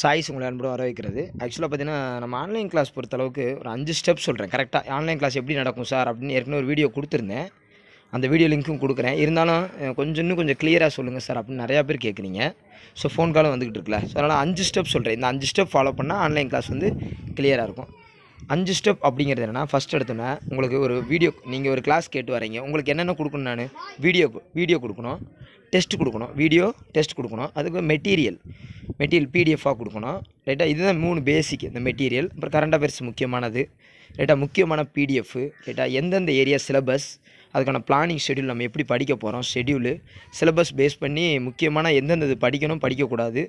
choice உங்களை அன்போடு வர வைக்கிறது ஆக்சுவலாக பார்த்தீங்கன்னா நம்ம ஆன்லைன் கிளாஸ் பொறுத்தளவுக்கு ஒரு அஞ்சு ஸ்டெப் சொல்கிறேன் கரெக்டாக ஆன்லைன் கிளாஸ் எப்படி நடக்கும் சார் அப்படின்னு ஏற்கனவே ஒரு வீடியோ கொடுத்துருந்தேன் அந்த வீடியோ லிங்க்கும் கொடுக்குறேன் இருந்தாலும் கொஞ்சம் இன்னும் கொஞ்சம் கிளியராக சொல்லுங்கள் சார் அப்படின்னு நிறையா பேர் கேட்குறீங்க ஸோ ஃபோன் காலும் வந்துக்கிட்டு இருக்கல ஸோ அதனால் அஞ்சு ஸ்டெப் சொல்கிறேன் இந்த அஞ்சு ஸ்டெப் ஃபாலோ பண்ணால் ஆன்லைன் கிளாஸ் வந்து கிளியராக இருக்கும் அஞ்சு ஸ்டெப் அப்படிங்கிறது என்னென்னா ஃபஸ்ட் எடுத்தோன்னா உங்களுக்கு ஒரு வீடியோ நீங்கள் ஒரு கிளாஸ் கேட்டு வரீங்க உங்களுக்கு என்னென்ன கொடுக்கணும் நான் வீடியோ வீடியோ கொடுக்கணும் டெஸ்ட் கொடுக்கணும் வீடியோ டெஸ்ட் கொடுக்கணும் அதுக்கு மெட்டீரியல் மெட்டீரியல் பிடிஎஃபாக கொடுக்கணும் ரைட்டாக இதுதான் மூணு பேசிக் இந்த மெட்டீரியல் அப்புறம் கரண்ட் அஃபேர்ஸ் முக்கியமானது ரைட்டாக முக்கியமான பிடிஎஃப் ரைட்டாக எந்தெந்த ஏரியா சிலபஸ் அதுக்கான பிளானிங் ஷெடியூல் நம்ம எப்படி படிக்க போகிறோம் ஷெடியூலு சிலபஸ் பேஸ் பண்ணி முக்கியமான எந்தெந்த இது படிக்கணும் படிக்கக்கூடாது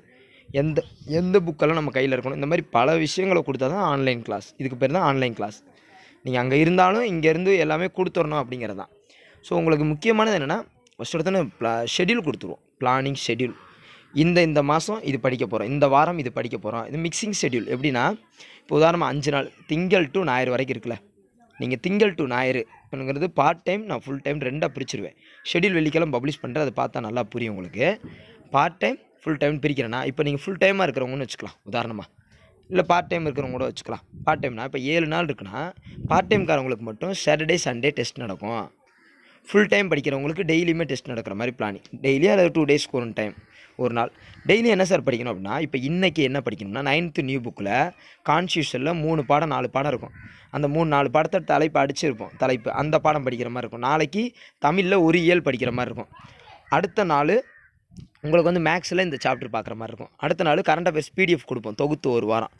எந்த எந்த புக்கெல்லாம் நம்ம கையில் இருக்கணும் இந்த மாதிரி பல விஷயங்களை கொடுத்தா தான் ஆன்லைன் கிளாஸ் இதுக்கு பேர் தான் ஆன்லைன் கிளாஸ் நீங்கள் அங்கே இருந்தாலும் இங்கேருந்து எல்லாமே கொடுத்துடணும் அப்படிங்கிறது தான் ஸோ உங்களுக்கு முக்கியமானது என்னென்னா ஃபஸ்ட்டு ஒருத்தன ஷெடியூல் கொடுத்துருவோம் பிளானிங் ஷெடியூல் இந்த இந்த மாதம் இது படிக்க போகிறோம் இந்த வாரம் இது படிக்க போகிறோம் இது மிக்சிங் ஷெடியூல் எப்படின்னா இப்போ உதாரணமாக அஞ்சு நாள் திங்கள் டு ஞாயிறு வரைக்கும் இருக்குல்ல நீங்கள் திங்கள் டு ஞாயிறுங்கிறது பார்ட் டைம் நான் ஃபுல் டைம் ரெண்டாக பிரிச்சுருவேன் ஷெடியூல் வெள்ளிக்கிழமை பப்ளிஷ் பண்ணுறேன் அதை பார்த்தா நல்லா புரியும் உங்களுக்கு பார்ட் டைம் ஃபுல் டைம் பிரிக்கிறேன்னா இப்போ நீங்கள் ஃபுல் டைமாக இருக்கிறவங்கன்னு வச்சுக்கலாம் உதாரணமாக இல்லை பார்ட் டைம் இருக்கிறவங்க கூட வச்சுக்கலாம் பார்ட் டைம்னா இப்போ ஏழு நாள் இருக்குன்னா பார்ட் டைம்காரவங்களுக்கு மட்டும் சாட்டர்டே சண்டே டெஸ்ட் நடக்கும் ஃபுல் டைம் படிக்கிறவங்களுக்கு டெய்லியுமே டெஸ்ட் நடக்கிற மாதிரி பிளானிங் டெய்லியும் அதாவது டூ டேஸ்க்கு ஒரு டைம் ஒரு நாள் டெய்லி என்ன சார் படிக்கணும் அப்படின்னா இப்போ இன்றைக்கி என்ன படிக்கணும்னா நைன்த்து நியூ புக்கில் கான்ஸ்டியூஷனில் மூணு பாடம் நாலு பாடம் இருக்கும் அந்த மூணு நாலு பாடத்தை தலைப்பு அடிச்சிருப்போம் தலைப்பு அந்த பாடம் படிக்கிற மாதிரி இருக்கும் நாளைக்கு தமிழில் ஒரு இயல் படிக்கிற மாதிரி இருக்கும் அடுத்த நாள் உங்களுக்கு வந்து மேக்ஸில் இந்த சாப்டர் பார்க்குற மாதிரி இருக்கும் அடுத்த நாள் கரண்ட் அஃபேர்ஸ் பிடிஎஃப் கொடுப்போம் தொகுத்து ஒரு வாரம்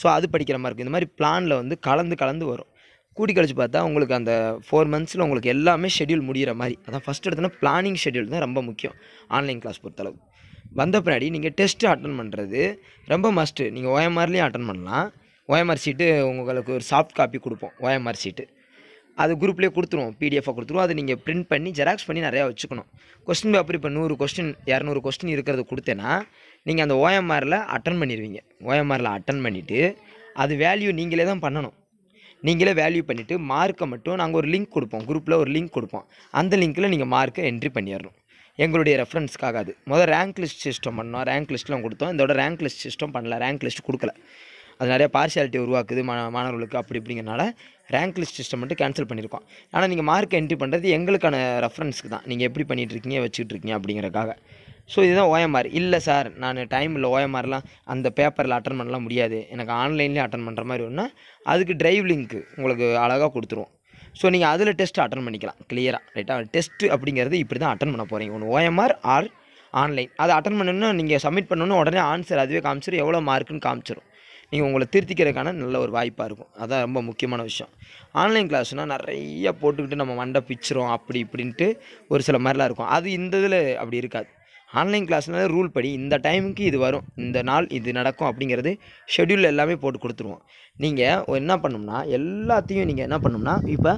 ஸோ அது படிக்கிற மாதிரி இருக்கும் இந்த மாதிரி பிளானில் வந்து கலந்து கலந்து வரும் கூட்டி கழிச்சு பார்த்தா உங்களுக்கு அந்த ஃபோர் மந்த்ஸில் உங்களுக்கு எல்லாமே ஷெடியூல் முடிகிற மாதிரி அதான் ஃபஸ்ட் எடுத்தோன்னா பிளானிங் ஷெடியூல் தான் ரொம்ப முக்கியம் ஆன்லைன் கிளாஸ் பொறுத்தளவு வந்த பின்னாடி நீங்கள் டெஸ்ட்டு அட்டன் பண்ணுறது ரொம்ப மஸ்ட்டு நீங்கள் ஓஎம்ஆர்லேயும் அட்டன் பண்ணலாம் ஓஎம்ஆர் சீட்டு உங்களுக்கு ஒரு சாஃப்ட் காப்பி கொடுப்போம் ஓஎம்ஆர் சீட்டு அது குரூப்லேயே கொடுத்துருவோம் பிடிஎஃபாக கொடுத்துருவோம் அதை நீங்கள் பிரிண்ட் பண்ணி ஜெராக்ஸ் பண்ணி நிறையா வச்சுக்கணும் கொஸ்டின் பேப்பர் இப்போ நூறு கொஸ்டின் இரநூறு கொஸ்டின் இருக்கிறது கொடுத்தேன்னா நீங்கள் அந்த ஓஎம்ஆரில் அட்டன் பண்ணிடுவீங்க ஓஎம்ஆரில் அட்டன் பண்ணிவிட்டு அது வேல்யூ நீங்களே தான் பண்ணணும் நீங்களே வேல்யூ பண்ணிவிட்டு மார்க்கை மட்டும் நாங்கள் ஒரு லிங்க் கொடுப்போம் குரூப்பில் ஒரு லிங்க் கொடுப்போம் அந்த லிங்க்கில் நீங்கள் மார்க்கை என்ட்ரி பண்ணிடணும் எங்களுடைய ரெஃபரன்ஸ்க்காக அது முதல் ரேங்க் லிஸ்ட் சிஸ்டம் பண்ணோம் ரேங்க் லிஸ்ட்லாம் கொடுத்தோம் இதோட ரேங்க் லிஸ்ட் சிஸ்டம் பண்ணல ரேங்க் லிஸ்ட் கொடுக்கல அது நிறையா பார்சியாலிட்டி உருவாக்குது மா மாணவர்களுக்கு அப்படி இப்படிங்கிறனால ரேங்க் லிஸ்ட் சிஸ்டம் மட்டும் கேன்சல் பண்ணியிருக்கோம் ஆனால் நீங்கள் மார்க் என்ட்ரி பண்ணுறது எங்களுக்கான ரெஃபரன்ஸுக்கு தான் நீங்கள் எப்படி பண்ணிகிட்ருக்கீங்க வச்சுக்கிட்டு இருக்கீங்க அப்படிங்கிறக்காக ஸோ இதுதான் ஓஎம்ஆர் இல்லை சார் நான் டைம் இல்லை ஓஎம்ஆர்லாம் அந்த பேப்பரில் அட்டன் பண்ணலாம் முடியாது எனக்கு ஆன்லைன்லேயே அட்டன் பண்ணுற மாதிரி ஒன்றுனா அதுக்கு ட்ரைவ் லிங்க்கு உங்களுக்கு அழகாக கொடுத்துருவோம் ஸோ நீங்கள் அதில் டெஸ்ட் அட்டன் பண்ணிக்கலாம் கிளியராக ரைட்டாக டெஸ்ட்டு அப்படிங்கிறது இப்படி தான் அட்டன் பண்ண போகிறீங்க ஒன்று ஓஎம்ஆர் ஆர் ஆன்லைன் அதை அட்டன் பண்ணணும்னா நீங்கள் சப்மிட் பண்ணணும்னு உடனே ஆன்சர் அதுவே காமிச்சிடும் எவ்வளோ மார்க்குன்னு காமிச்சிடும் நீங்கள் உங்களை திருத்திக்கிறதுக்கான நல்ல ஒரு வாய்ப்பாக இருக்கும் அதான் ரொம்ப முக்கியமான விஷயம் ஆன்லைன் கிளாஸ்னால் நிறைய போட்டுக்கிட்டு நம்ம மண்டை பிச்சிரும் அப்படி இப்படின்ட்டு ஒரு சில மாதிரிலாம் இருக்கும் அது இந்த இதில் அப்படி இருக்காது ஆன்லைன் கிளாஸ்னால ரூல் படி இந்த டைமுக்கு இது வரும் இந்த நாள் இது நடக்கும் அப்படிங்கிறது ஷெடியூல் எல்லாமே போட்டு கொடுத்துருவோம் நீங்கள் என்ன பண்ணணும்னா எல்லாத்தையும் நீங்கள் என்ன பண்ணணும்னா இப்போ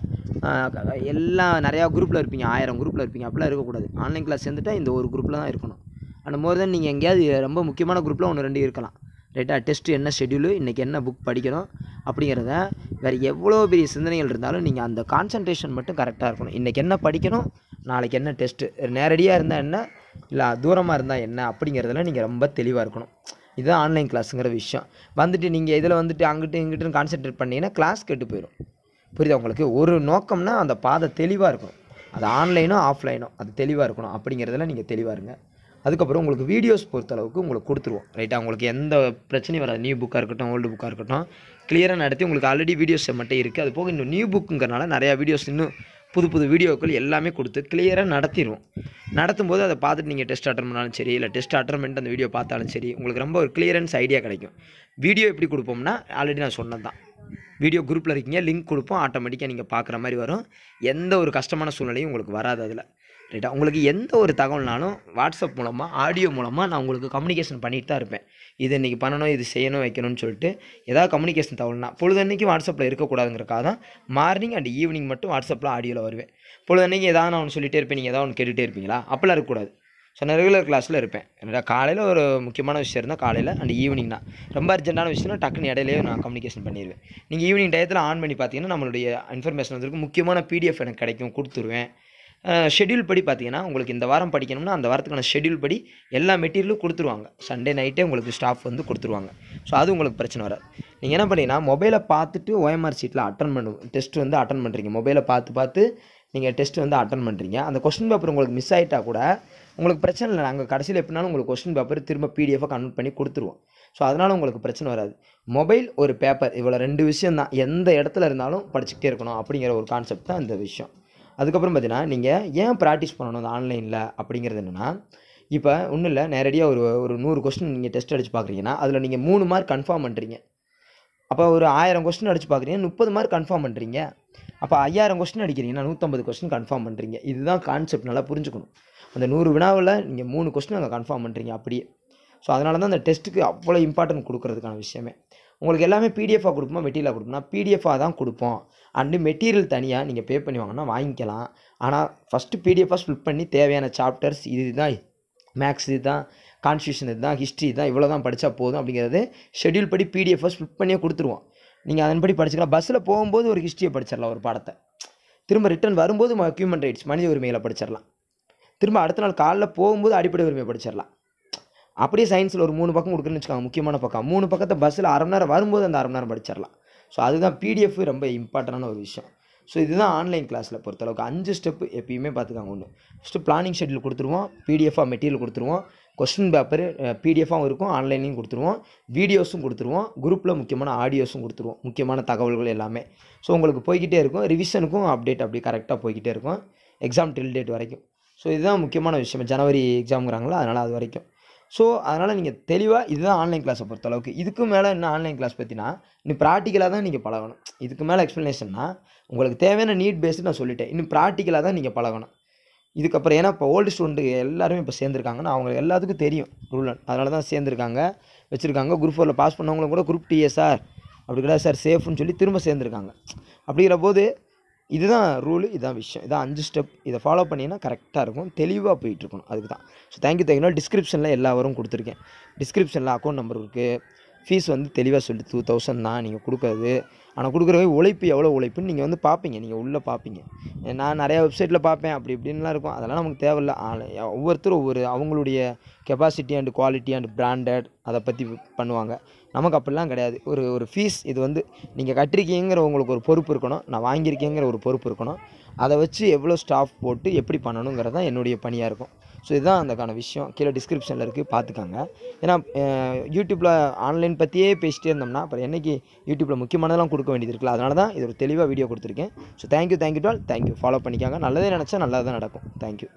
எல்லா நிறையா குரூப்பில் இருப்பீங்க ஆயிரம் குரூப்பில் இருப்பீங்க அப்படிலாம் இருக்கக்கூடாது ஆன்லைன் கிளாஸ் சேர்ந்துட்டால் இந்த ஒரு குரூப்பில் தான் இருக்கணும் அண்ட் மோர் தென் நீங்கள் எங்கேயாவது ரொம்ப முக்கியமான குரூப்பில் ஒன்று ரெண்டு இருக்கலாம் ரைட்டாக டெஸ்ட்டு என்ன ஷெடியூலு இன்றைக்கி என்ன புக் படிக்கணும் அப்படிங்கிறத வேறு எவ்வளோ பெரிய சிந்தனைகள் இருந்தாலும் நீங்கள் அந்த கான்சன்ட்ரேஷன் மட்டும் கரெக்டாக இருக்கணும் இன்றைக்கி என்ன படிக்கணும் நாளைக்கு என்ன டெஸ்ட்டு நேரடியாக இருந்தால் என்ன இல்லை தூரமாக இருந்தால் என்ன அப்படிங்கிறதெல்லாம் நீங்கள் ரொம்ப தெளிவாக இருக்கணும் இதுதான் ஆன்லைன் கிளாஸுங்கிற விஷயம் வந்துட்டு நீங்கள் இதில் வந்துட்டு அங்கிட்டு இங்கிட்டு கான்சென்ட்ரேட் பண்ணிங்கன்னா கிளாஸ் கெட்டு போயிடும் புரியுதா உங்களுக்கு ஒரு நோக்கம்னா அந்த பாதை தெளிவாக இருக்கும் அது ஆன்லைனோ ஆஃப்லைனோ அது தெளிவாக இருக்கணும் அப்படிங்கிறதுல நீங்கள் தெளிவாக இருங்க அதுக்கப்புறம் உங்களுக்கு வீடியோஸ் பொறுத்தளவுக்கு உங்களுக்கு கொடுத்துருவோம் ரைட்டாக உங்களுக்கு எந்த பிரச்சனையும் வராது நியூ புக்காக இருக்கட்டும் ஓல்டு புக்காக இருக்கட்டும் கிளியராக நடத்தி உங்களுக்கு ஆல்ரெடி வீடியோஸ் மட்டும் இருக்குது அது போக இன்னும் நியூ புக்குங்கிறனால நிறையா வீடியோஸ் இன்னும் புது புது வீடியோக்கள் எல்லாமே கொடுத்து கிளியராக நடத்திடுவோம் நடத்தும் போது அதை பார்த்துட்டு நீங்கள் டெஸ்ட் அட்டன் பண்ணாலும் சரி இல்லை டெஸ்ட் அட்டன்மெண்ட் அந்த வீடியோ பார்த்தாலும் சரி உங்களுக்கு ரொம்ப ஒரு கிளியரன்ஸ் ஐடியா கிடைக்கும் வீடியோ எப்படி கொடுப்போம்னா ஆல்ரெடி நான் சொன்னது தான் வீடியோ குரூப்பில் இருக்கீங்க லிங்க் கொடுப்போம் ஆட்டோமேட்டிக்காக நீங்கள் பார்க்குற மாதிரி வரும் எந்த ஒரு கஷ்டமான சூழ்நிலையும் உங்களுக்கு வராது அதில் ரைட்டா உங்களுக்கு எந்த ஒரு தகவல்னாலும் வாட்ஸ்அப் மூலமாக ஆடியோ மூலமாக நான் உங்களுக்கு கம்யூனிகேஷன் பண்ணிகிட்டு தான் இருப்பேன் இது இன்றைக்கி பண்ணணும் இது செய்யணும் வைக்கணும்னு சொல்லிட்டு ஏதாவது கம்யூனிகேஷன் தகவல்னா பொழுதன்னைக்கு வாட்ஸ்அப்பில் இருக்கக்கூடாதுங்கிறக்காக தான் மார்னிங் அண்ட் ஈவினிங் மட்டும் வாட்ஸ்அப்பில் ஆடியோவில் வருவேன் பொழுது அன்றைக்கி எதாவது நான் ஒன்று சொல்லிகிட்டே இருப்பேன் நீங்கள் எதாவது ஒன்று கேட்டுகிட்டே இருப்பீங்களா அப்போலாம் இருக்கக்கூடாது ஸோ நான் ரெகுலர் கிளாஸில் இருப்பேன் என்னடா காலையில் ஒரு முக்கியமான விஷயம் இருந்தால் காலையில் அண்ட் ஈவினிங் தான் ரொம்ப அர்ஜென்ட்டான விஷயம்னா டக்குன்னு இடையிலேயே நான் கம்யூனிகேஷன் பண்ணிடுவேன் நீங்கள் ஈவினிங் டயத்தில் ஆன் பண்ணி பார்த்தீங்கன்னா நம்மளுடைய இன்ஃபர்மேஷன் வந்துருக்கு முக்கியமான பிடிஎஃப் எனக்கு கிடைக்கும் கொடுத்துருவேன் ஷெடியூல் படி பார்த்தீங்கன்னா உங்களுக்கு இந்த வாரம் படிக்கணும்னா அந்த வாரத்துக்கான ஷெடியூல் படி எல்லா மெட்டீரியலும் கொடுத்துருவாங்க சண்டே நைட்டே உங்களுக்கு ஸ்டாஃப் வந்து கொடுத்துருவாங்க ஸோ அது உங்களுக்கு பிரச்சனை வராது நீங்கள் என்ன பண்ணீங்கன்னா மொபைலை பார்த்துட்டு ஓஎம்ஆர் சீட்டில் அட்டன் பண்ணுவோம் டெஸ்ட் வந்து அட்டன் பண்ணுறீங்க மொபைலை பார்த்து பார்த்து நீங்கள் டெஸ்ட் வந்து அட்டன் பண்ணுறீங்க அந்த கொஸ்டின் பேப்பர் உங்களுக்கு மிஸ் ஆகிட்டா கூட உங்களுக்கு பிரச்சனை இல்லை நாங்கள் கடைசியில் எப்படினாலும் உங்களுக்கு கொஸ்டின் பேப்பர் திரும்ப பிடிஎஃபாக கன்வெர்ட் பண்ணி கொடுத்துருவோம் ஸோ அதனால் உங்களுக்கு பிரச்சனை வராது மொபைல் ஒரு பேப்பர் இவ்வளோ ரெண்டு விஷயம் தான் எந்த இடத்துல இருந்தாலும் படிச்சுக்கிட்டே இருக்கணும் அப்படிங்கிற ஒரு கான்செப்ட் தான் இந்த விஷயம் அதுக்கப்புறம் பார்த்தீங்கன்னா நீங்கள் ஏன் ப்ராக்டிஸ் பண்ணணும் அந்த ஆன்லைனில் அப்படிங்கிறது என்னென்னா இப்போ ஒன்றும் இல்லை நேரடியாக ஒரு ஒரு நூறு கொஸ்டின் நீங்கள் டெஸ்ட் அடித்து பார்க்குறீங்கன்னா அதில் நீங்கள் மூணு மார்க் கன்ஃபார்ம் பண்ணுறீங்க அப்போ ஒரு ஆயிரம் கொஸ்டின் அடித்து பார்க்குறீங்க முப்பது மார்க் கன்ஃபார்ம் பண்ணுறீங்க அப்போ ஐயாயிரம் கொஸ்டின் அடிக்கிறீங்கன்னா நூற்றம்பது கொஸ்டின் கன்ஃபார்ம் பண்ணுறீங்க இதுதான் கான்செப்ட் நல்லா புரிஞ்சுக்கணும் அந்த நூறு வினாவில் நீங்கள் மூணு கொஸ்டின் அங்கே கன்ஃபார்ம் பண்ணுறீங்க அப்படியே ஸோ அதனால தான் அந்த டெஸ்ட்டுக்கு அவ்வளோ இம்பார்ட்டன்ட் கொடுக்குறதுக்கான விஷயமே உங்களுக்கு எல்லாமே பிடிஎஃபாக கொடுப்போம் மெட்டீரியலாக கொடுப்போம்னா பிடிஎஃபாக தான் கொடுப்போம் அண்டு மெட்டீரியல் தனியாக நீங்கள் பே பண்ணி வாங்கினா வாங்கிக்கலாம் ஆனால் ஃபஸ்ட்டு பிடிஎஃபாக ஸ்பிளிட் பண்ணி தேவையான சாப்டர்ஸ் இதுதான் மேக்ஸ் இதுதான் கான்ஸ்டியூஷன் இதுதான் ஹிஸ்ட்ரி தான் இவ்வளோ தான் படித்தா போதும் அப்படிங்கிறது ஷெடியூல் படி பிடிஎஃபாக ஸ்பிளிட் பண்ணியே கொடுத்துருவோம் நீங்கள் அதன்படி படிச்சுக்கலாம் பஸ்ஸில் போகும்போது ஒரு ஹிஸ்ட்ரியை படிச்சிடலாம் ஒரு பாடத்தை திரும்ப ரிட்டர்ன் வரும்போது ஹியூமன் ரைட்ஸ் மனித உரிமைகளை படிச்சிடலாம் திரும்ப அடுத்த நாள் காலைல போகும்போது அடிப்படை உரிமையை படிச்சிடலாம் அப்படியே சயின்ஸில் ஒரு மூணு பக்கம் கொடுக்குறேன்னு வச்சுக்கோங்க முக்கியமான பக்கம் மூணு பக்கத்தை பஸ்ஸில் அரை மணி நேரம் வரும்போது அந்த அரை மணி நேரம் படிச்சிடலாம் ஸோ அதுதான் பிடிஎஃப் ரொம்ப இம்பார்ட்டண்டான ஒரு விஷயம் ஸோ இதுதான் ஆன்லைன் கிளாஸில் பொறுத்தளவுக்கு அஞ்சு ஸ்டெப்பு எப்பயுமே பார்த்துக்காங்க ஒன்று ஃபஸ்ட்டு பிளானிங் ஷெட்யூல் கொடுத்துருவோம் பிடிஎஃபாக மெட்டீரியல் கொடுத்துருவோம் கொஸ்டின் பேப்பர் பிடிஎஃபாகவும் இருக்கும் ஆன்லைன்லையும் கொடுத்துருவோம் வீடியோஸும் கொடுத்துருவோம் குரூப்பில் முக்கியமான ஆடியோஸும் கொடுத்துருவோம் முக்கியமான தகவல்கள் எல்லாமே ஸோ உங்களுக்கு போய்கிட்டே இருக்கும் ரிவிஷனுக்கும் அப்டேட் அப்படி கரெக்டாக போய்கிட்டே இருக்கும் எக்ஸாம் டில் டேட் வரைக்கும் ஸோ இதுதான் முக்கியமான விஷயம் ஜனவரி எக்ஸாம்ங்கிறாங்களா அதனால் அது வரைக்கும் ஸோ அதனால் நீங்கள் தெளிவாக இதுதான் ஆன்லைன் கிளாஸை பொறுத்தளவுக்கு இதுக்கு மேலே என்ன ஆன்லைன் கிளாஸ் பற்றினா இன்னும் ப்ராக்டிக்கலாக தான் நீங்கள் பழகணும் இதுக்கு மேலே எக்ஸ்ப்ளனேஷன்னா உங்களுக்கு தேவையான நீட் பேஸ்டு நான் சொல்லிட்டேன் இன்னும் ப்ராக்டிக்கலாக தான் நீங்கள் பழகணும் இதுக்கப்புறம் ஏன்னா இப்போ ஓல்டு ஸ்டூடெண்ட்டு எல்லாருமே இப்போ சேர்ந்துருக்காங்கன்னு அவங்க எல்லாத்துக்கும் தெரியும் ரூல் அதனால தான் சேர்ந்துருக்காங்க வச்சுருக்காங்க குரூப் ஃபோரில் பாஸ் பண்ணவங்களும் கூட குரூப் சார் அப்படி கிடையாது சார் சேஃப்னு சொல்லி திரும்ப சேர்ந்துருக்காங்க அப்படிங்கிற போது இதுதான் ரூலு இதுதான் விஷயம் இதான் அஞ்சு ஸ்டெப் இதை ஃபாலோ பண்ணிங்கன்னா கரெக்டாக இருக்கும் தெளிவாக போயிட்டுருக்கணும் அதுக்கு தான் ஸோ தேங்க்யூ தேங்க்யூனா டிஸ்கிரிப்ஷனில் எல்லா வரும் கொடுத்துருக்கேன் டிஸ்கிரிப்ஷனில் அக்கௌண்ட் நம்பர் இருக்குது ஃபீஸ் வந்து தெளிவாக சொல்லி டூ தௌசண்ட் தான் நீங்கள் கொடுக்குறது ஆனால் கொடுக்குறவே உழைப்பு எவ்வளோ உழைப்புன்னு நீங்கள் வந்து பார்ப்பீங்க நீங்கள் உள்ளே பார்ப்பீங்க நான் நிறையா வெப்சைட்டில் பார்ப்பேன் அப்படி இப்படின்லாம் இருக்கும் அதெல்லாம் நமக்கு தேவையில்ல ஒவ்வொருத்தரும் ஒவ்வொரு அவங்களுடைய capacity and quality and branded அதை பற்றி பண்ணுவாங்க நமக்கு அப்படிலாம் கிடையாது ஒரு ஒரு ஃபீஸ் இது வந்து நீங்கள் கட்டிருக்கீங்கிற உங்களுக்கு ஒரு பொறுப்பு இருக்கணும் நான் வாங்கியிருக்கேங்கிற ஒரு பொறுப்பு இருக்கணும் அதை வச்சு எவ்வளோ ஸ்டாஃப் போட்டு எப்படி பண்ணணுங்கிறது தான் என்னுடைய பணியாக இருக்கும் ஸோ இதுதான் அதுக்கான விஷயம் கீழே டிஸ்கிரிப்ஷனில் இருக்குது பார்த்துக்காங்க ஏன்னா யூடியூப்பில் ஆன்லைன் பற்றியே பேசிகிட்டே இருந்தோம்னா அப்புறம் என்றைக்கு யூடியூப்பில் முக்கியமானதெல்லாம் கொடுக்க வேண்டியது இருக்குல்ல அதனால தான் இது ஒரு தெளிவாக வீடியோ கொடுத்துருக்கேன் ஸோ தேங்க்யூ தேங்க்யூ டால் தேங்க்யூ ஃபாலோ பண்ணிக்காங்க நல்லதே நினச்சா நல்லா தான் நடக்கும் தேங்க்யூ